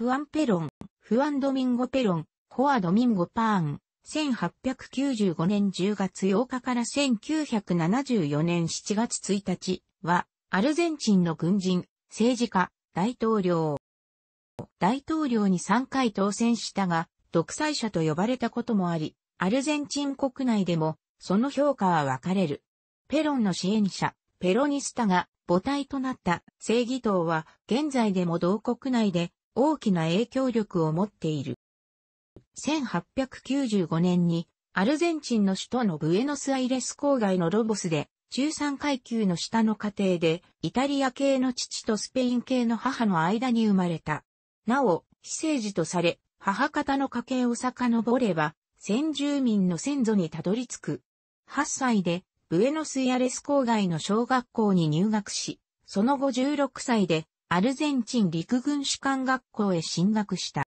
フアン・ペロン、フアン・ドミンゴ・ペロン、コア・ドミンゴ・パーン、1895年10月8日から1974年7月1日は、アルゼンチンの軍人、政治家、大統領。大統領に3回当選したが、独裁者と呼ばれたこともあり、アルゼンチン国内でも、その評価は分かれる。ペロンの支援者、ペロニスタが母体となった正義党は、現在でも同国内で大きな影響力を持っている。1895年にアルゼンチンの首都のブエノスアイレス郊外のロボスで中産階級の下の家庭でイタリア系の父とスペイン系の母の間に生まれた。なお、非政治とされ、母方の家系を遡れば、先住民の先祖にたどり着く。8歳で、ブエノスイアレス郊外の小学校に入学し、その後16歳で、アルゼンチン陸軍士官学校へ進学した。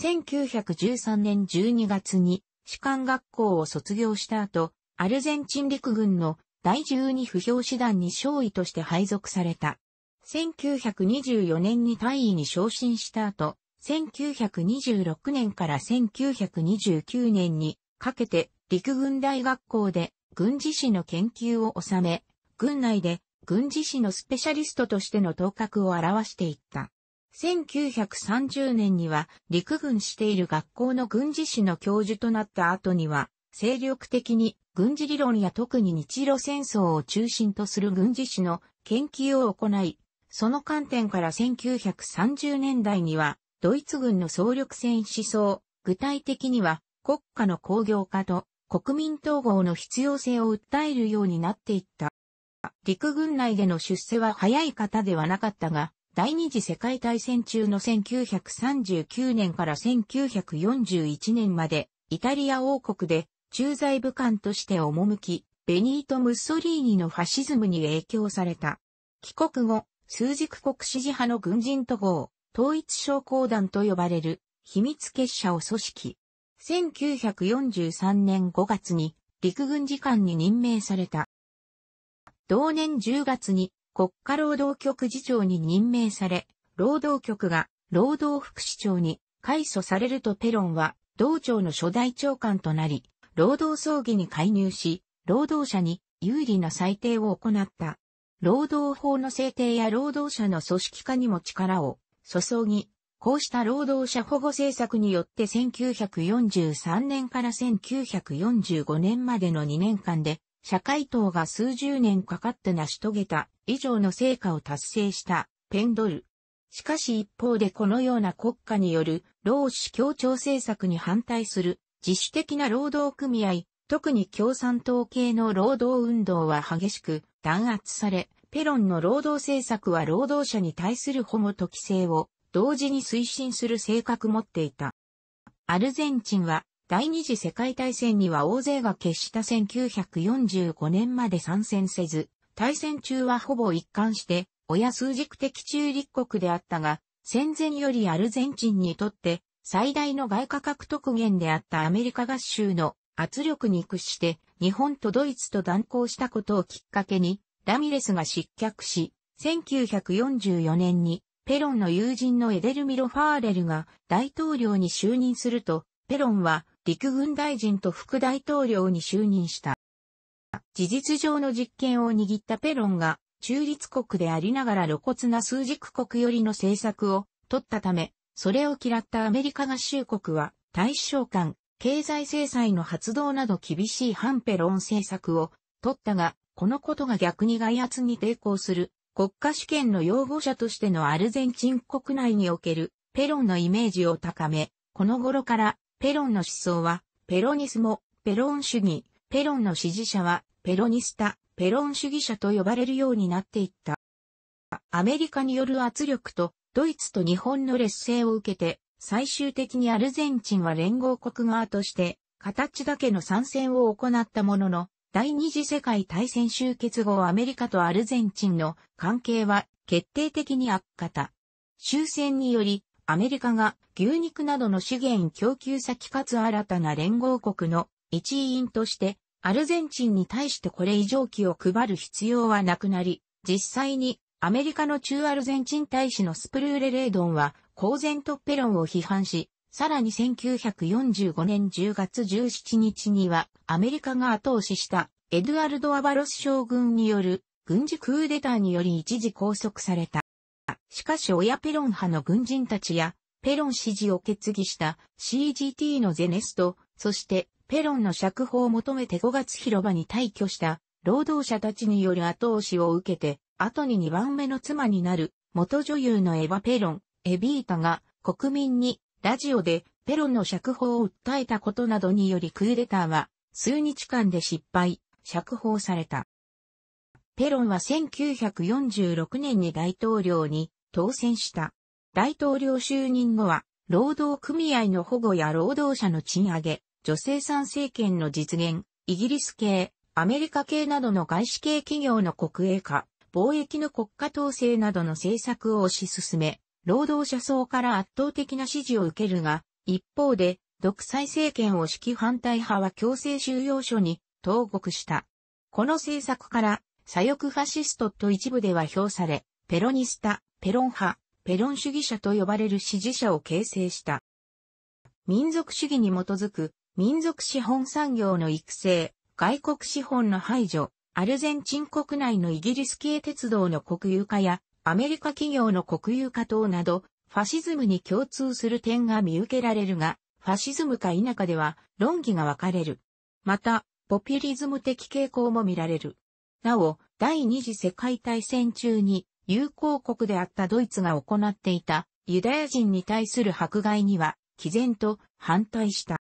1913年12月に士官学校を卒業した後、アルゼンチン陸軍の第12不評師団に少尉として配属された。1924年に大尉に昇進した後、1926年から1929年にかけて陸軍大学校で軍事史の研究を収め、軍内で軍事史のスペシャリストとしての頭角を表していった。1930年には陸軍している学校の軍事史の教授となった後には、精力的に軍事理論や特に日露戦争を中心とする軍事史の研究を行い、その観点から1930年代には、ドイツ軍の総力戦思想、具体的には国家の工業化と国民統合の必要性を訴えるようになっていった。陸軍内での出世は早い方ではなかったが、第二次世界大戦中の1939年から1941年まで、イタリア王国で駐在武官として赴き、ベニート・ムッソリーニのファシズムに影響された。帰国後、数軸国支持派の軍人と合、統一将校団と呼ばれる秘密結社を組織。1943年5月に陸軍次官に任命された。同年10月に国家労働局次長に任命され、労働局が労働副市長に改組されるとペロンは道庁の初代長官となり、労働葬儀に介入し、労働者に有利な裁定を行った。労働法の制定や労働者の組織化にも力を注ぎ、こうした労働者保護政策によって1943年から1945年までの2年間で社会党が数十年かかって成し遂げた以上の成果を達成したペンドル。しかし一方でこのような国家による労使協調政策に反対する自主的な労働組合、特に共産党系の労働運動は激しく弾圧され、ペロンの労働政策は労働者に対する保護と規制を同時に推進する性格持っていた。アルゼンチンは第二次世界大戦には大勢が決した1945年まで参戦せず、大戦中はほぼ一貫して、親数軸的中立国であったが、戦前よりアルゼンチンにとって最大の外貨獲得源であったアメリカ合衆の圧力に屈して日本とドイツと断交したことをきっかけにラミレスが失脚し、1944年にペロンの友人のエデルミロ・ファーレルが大統領に就任すると、ペロンは陸軍大臣と副大統領に就任した。事実上の実権を握ったペロンが、中立国でありながら露骨な数軸国寄りの政策を取ったため、それを嫌ったアメリカ合衆国は、大使相経済制裁の発動など厳しい反ペロン政策を取ったが、このことが逆に外圧に抵抗する国家主権の擁護者としてのアルゼンチン国内におけるペロンのイメージを高め、この頃からペロンの思想は、ペロニスモ、ペロン主義、ペロンの支持者は、ペロニスタ、ペロン主義者と呼ばれるようになっていった。アメリカによる圧力と、ドイツと日本の劣勢を受けて、最終的にアルゼンチンは連合国側として、形だけの参戦を行ったものの、第二次世界大戦終結後アメリカとアルゼンチンの関係は決定的に悪化た。終戦によりアメリカが牛肉などの資源供給先かつ新たな連合国の一員として、アルゼンチンに対してこれ以上気を配る必要はなくなり、実際にアメリカの中アルゼンチン大使のスプルーレ・レードンは、公然とペロンを批判し、さらに1945年10月17日には、アメリカが後押ししたエドゥアルド・アバロス将軍による軍事クーデターにより一時拘束された。しかし親ペロン派の軍人たちや、ペロン支持を決議した CGT のゼネスト、そしてペロンの釈放を求めて5月広場に退去した労働者たちによる後押しを受けて、後に2番目の妻になる元女優のエヴァ・ペロン、エビータが国民にラジオでペロンの釈放を訴えたことなどによりクーデターは数日間で失敗、釈放された。ペロンは1946年に大統領に当選した。大統領就任後は、労働組合の保護や労働者の賃上げ、女性参政権の実現、イギリス系、アメリカ系などの外資系企業の国営化、貿易の国家統制などの政策を推し進め、労働者層から圧倒的な支持を受けるが、一方で、独裁政権を指揮反対派は強制収容所に投獄した。この政策から、左翼ファシストと一部では評され、ペロニスタ、ペロン派、ペロン主義者と呼ばれる支持者を形成した。民族主義に基づく民族資本産業の育成、外国資本の排除、アルゼンチン国内のイギリス系鉄道の国有化やアメリカ企業の国有化等など、ファシズムに共通する点が見受けられるが、ファシズムか否かでは論議が分かれる。また、ポピュリズム的傾向も見られる。なお、第二次世界大戦中に友好国であったドイツが行っていたユダヤ人に対する迫害には、毅然と反対した。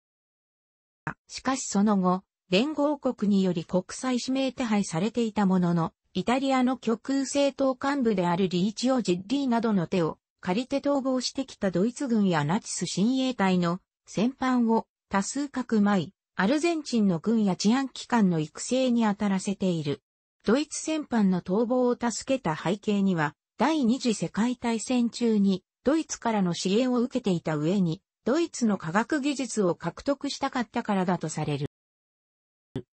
しかしその後、連合国により国際指名手配されていたものの、イタリアの極右政党幹部であるリーチオ・ジッリーなどの手を借りて逃亡してきたドイツ軍やナチス親衛隊の戦犯を多数各枚、アルゼンチンの軍や治安機関の育成に当たらせている。ドイツ戦犯の逃亡を助けた背景には、第二次世界大戦中にドイツからの支援を受けていた上に、ドイツの科学技術を獲得したかったからだとされる。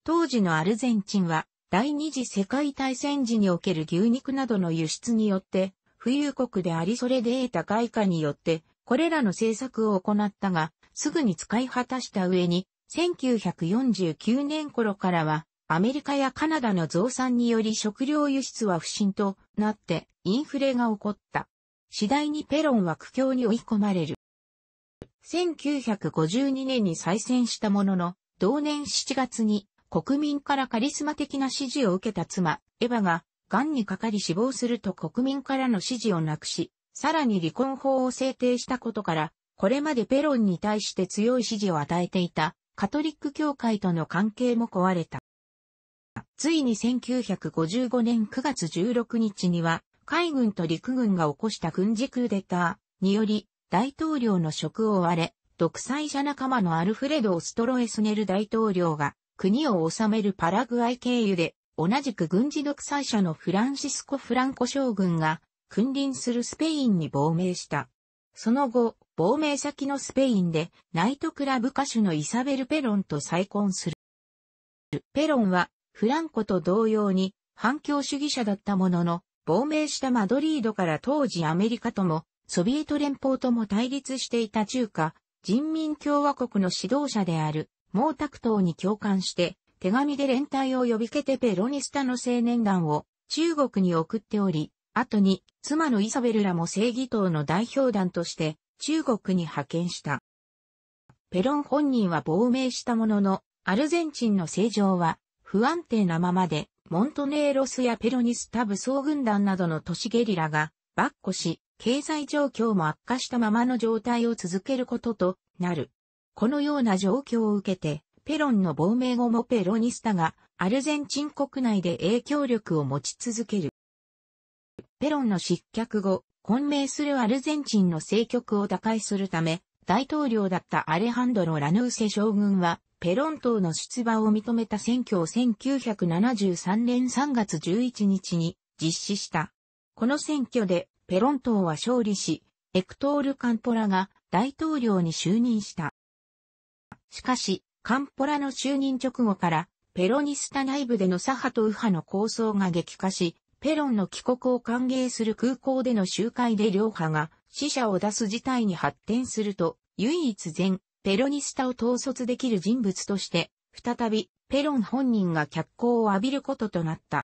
当時のアルゼンチンは、第二次世界大戦時における牛肉などの輸出によって、富裕国でありそれで得た外貨によって、これらの政策を行ったが、すぐに使い果たした上に、1949年頃からは、アメリカやカナダの増産により食料輸出は不振となってインフレが起こった。次第にペロンは苦境に追い込まれる。1952年に再選したものの、同年7月に国民からカリスマ的な支持を受けた妻、エヴァが、癌にかかり死亡すると国民からの支持をなくし、さらに離婚法を制定したことから、これまでペロンに対して強い支持を与えていたカトリック教会との関係も壊れた。ついに1955年9月16日には、海軍と陸軍が起こした軍事クーデターにより、大統領の職を追われ、独裁者仲間のアルフレド・オストロエスネル大統領が国を治めるパラグアイ経由で、同じく軍事独裁者のフランシスコ・フランコ将軍が君臨するスペインに亡命した。その後、亡命先のスペインでナイトクラブ歌手のイサベル・ペロンと再婚する。ペロンはフランコと同様に反共主義者だったものの、亡命したマドリードから当時アメリカとも、ソビエト連邦とも対立していた中華、人民共和国の指導者である毛沢東に共感して、手紙で連帯を呼びかけてペロニスタの青年団を中国に送っており、後に妻のイサベルらも正義党の代表団として中国に派遣した。ペロン本人は亡命したものの、アルゼンチンの政情は不安定なままで、モントネーロスやペロニスタ武装軍団などの都市ゲリラが、跋扈し、経済状況も悪化したままの状態を続けることとなる。このような状況を受けて、ペロンの亡命後もペロニスタがアルゼンチン国内で影響力を持ち続ける。ペロンの失脚後、混迷するアルゼンチンの政局を打開するため、大統領だったアレハンドロ・ラヌーセ将軍はペロン党の出馬を認めた選挙を1973年3月11日に実施した。この選挙でペロン党は勝利し、エクトール・カンポラが大統領に就任した。しかし、カンポラの就任直後から、ペロニスタ内部での左派と右派の抗争が激化し、ペロンの帰国を歓迎する空港での集会で両派が死者を出す事態に発展すると、唯一前ペロニスタを統率できる人物として、再び、ペロン本人が脚光を浴びることとなった。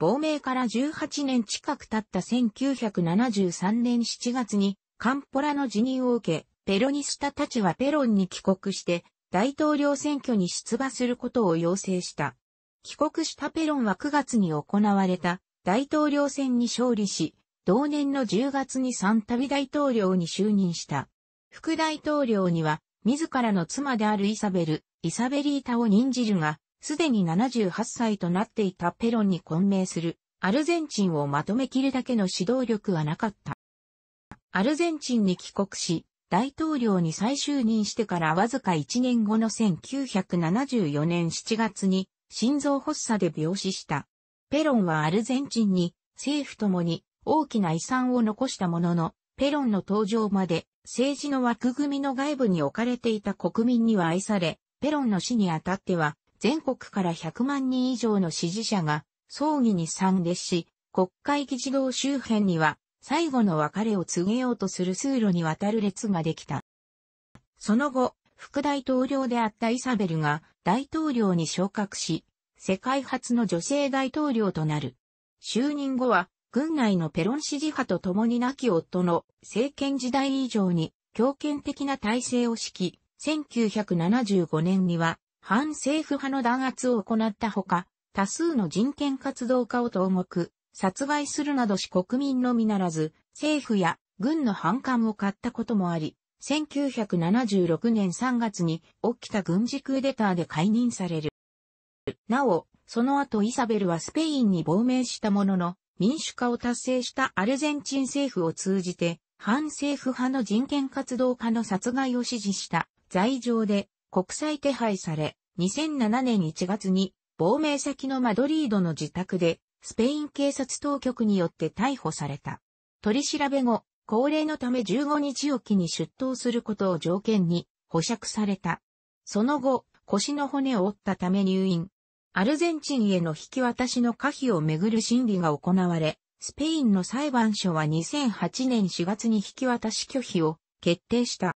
亡命から18年近く経った1973年7月に、カンポラの辞任を受け、ペロニスタたちはペロンに帰国して、大統領選挙に出馬することを要請した。帰国したペロンは9月に行われた大統領選に勝利し、同年の10月に3度大統領に就任した。副大統領には、自らの妻であるイサベル、イサベリータを任じるが、すでに78歳となっていたペロンに混迷する、アルゼンチンをまとめきるだけの指導力はなかった。アルゼンチンに帰国し、大統領に再就任してからわずか1年後の1974年7月に心臓発作で病死した。ペロンはアルゼンチンに政府ともに大きな遺産を残したものの、ペロンの登場まで政治の枠組みの外部に置かれていた国民には愛され、ペロンの死にあたっては全国から100万人以上の支持者が葬儀に参列し、国会議事堂周辺には最後の別れを告げようとする通路にわたる列ができた。その後、副大統領であったイサベルが大統領に昇格し、世界初の女性大統領となる。就任後は軍内のペロン支持派と共に亡き夫の政権時代以上に強権的な体制を敷き、1975年には反政府派の弾圧を行ったほか、多数の人権活動家を投獄、殺害するなどし国民のみならず、政府や軍の反感を買ったこともあり、1976年3月に起きた軍事クーデターで解任される。なお、その後イサベルはスペインに亡命したものの、民主化を達成したアルゼンチン政府を通じて、反政府派の人権活動家の殺害を指示した罪状で国際手配され、2007年1月に亡命先のマドリードの自宅でスペイン警察当局によって逮捕された。取り調べ後、高齢のため15日おきに出頭することを条件に保釈された。その後、腰の骨を折ったため入院、アルゼンチンへの引き渡しの可否をめぐる審理が行われ、スペインの裁判所は2008年4月に引き渡し拒否を決定した。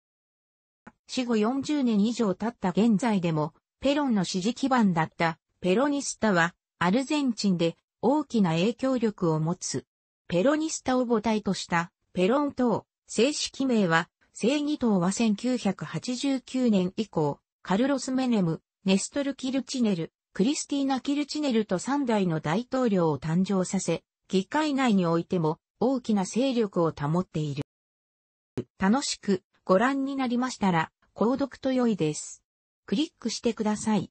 死後40年以上経った現在でも、ペロンの支持基盤だったペロニスタは、アルゼンチンで大きな影響力を持つ。ペロニスタを母体としたペロン党、正式名は、正義党は1989年以降、カルロス・メネム、ネストル・キルチネル、クリスティーナ・キルチネルと3代の大統領を誕生させ、議会内においても大きな勢力を保っている。楽しくご覧になりましたら、購読と良いです。クリックしてください。